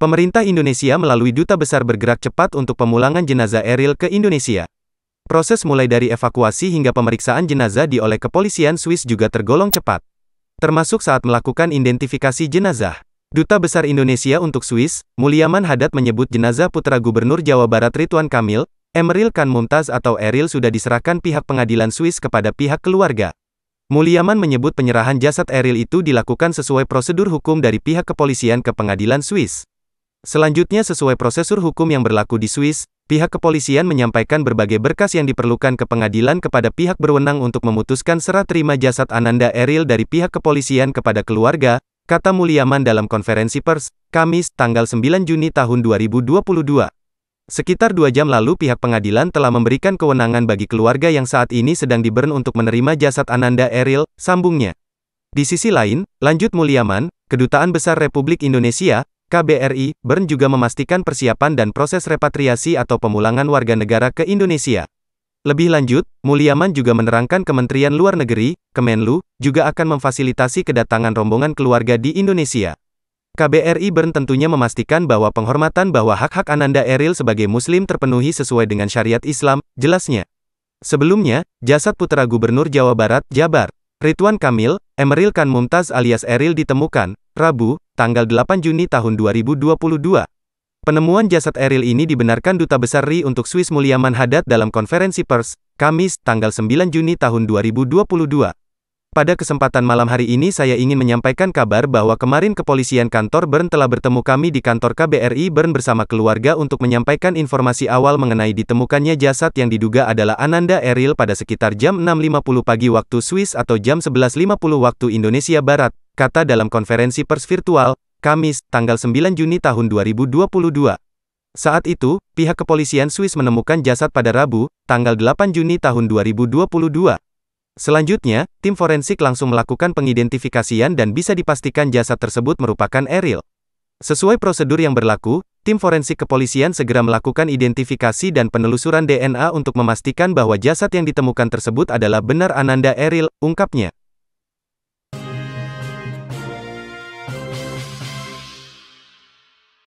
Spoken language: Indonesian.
Pemerintah Indonesia melalui Duta Besar bergerak cepat untuk pemulangan jenazah Eril ke Indonesia. Proses mulai dari evakuasi hingga pemeriksaan jenazah di oleh kepolisian Swiss juga tergolong cepat. Termasuk saat melakukan identifikasi jenazah. Duta Besar Indonesia untuk Swiss, Mulyaman Hadat, menyebut jenazah putra Gubernur Jawa Barat Ridwan Kamil, Emeril Khan Mumtaz atau Eril sudah diserahkan pihak pengadilan Swiss kepada pihak keluarga. Mulyaman menyebut penyerahan jasad Eril itu dilakukan sesuai prosedur hukum dari pihak kepolisian ke pengadilan Swiss. Selanjutnya sesuai prosesur hukum yang berlaku di Swiss, pihak kepolisian menyampaikan berbagai berkas yang diperlukan ke pengadilan kepada pihak berwenang untuk memutuskan serah terima jasad Ananda Eril dari pihak kepolisian kepada keluarga, kata Mulyaman dalam konferensi pers, Kamis, tanggal 9 Juni tahun 2022. Sekitar dua jam lalu pihak pengadilan telah memberikan kewenangan bagi keluarga yang saat ini sedang di untuk menerima jasad Ananda Eril, sambungnya. Di sisi lain, lanjut Mulyaman, Kedutaan Besar Republik Indonesia, KBRI, Bern juga memastikan persiapan dan proses repatriasi atau pemulangan warga negara ke Indonesia. Lebih lanjut, Mulyaman juga menerangkan Kementerian Luar Negeri, Kemenlu, juga akan memfasilitasi kedatangan rombongan keluarga di Indonesia. KBRI Bern tentunya memastikan bahwa penghormatan bahwa hak-hak Ananda Eril sebagai Muslim terpenuhi sesuai dengan syariat Islam, jelasnya. Sebelumnya, jasad putra Gubernur Jawa Barat, Jabar, Ridwan Kamil, Emeril Kan Mumtaz alias Eril ditemukan, Rabu, tanggal 8 Juni tahun 2022. Penemuan jasad Eril ini dibenarkan Duta Besar RI untuk Swiss Mulyaman Hadat dalam konferensi pers, Kamis, tanggal 9 Juni tahun 2022. Pada kesempatan malam hari ini saya ingin menyampaikan kabar bahwa kemarin kepolisian kantor Bern telah bertemu kami di kantor KBRI Bern bersama keluarga untuk menyampaikan informasi awal mengenai ditemukannya jasad yang diduga adalah Ananda Eril pada sekitar jam 6.50 pagi waktu Swiss atau jam 11.50 waktu Indonesia Barat kata dalam konferensi pers virtual, Kamis, tanggal 9 Juni tahun 2022. Saat itu, pihak kepolisian Swiss menemukan jasad pada Rabu, tanggal 8 Juni tahun 2022. Selanjutnya, tim forensik langsung melakukan pengidentifikasian dan bisa dipastikan jasad tersebut merupakan Eril. Sesuai prosedur yang berlaku, tim forensik kepolisian segera melakukan identifikasi dan penelusuran DNA untuk memastikan bahwa jasad yang ditemukan tersebut adalah benar Ananda Eril, ungkapnya.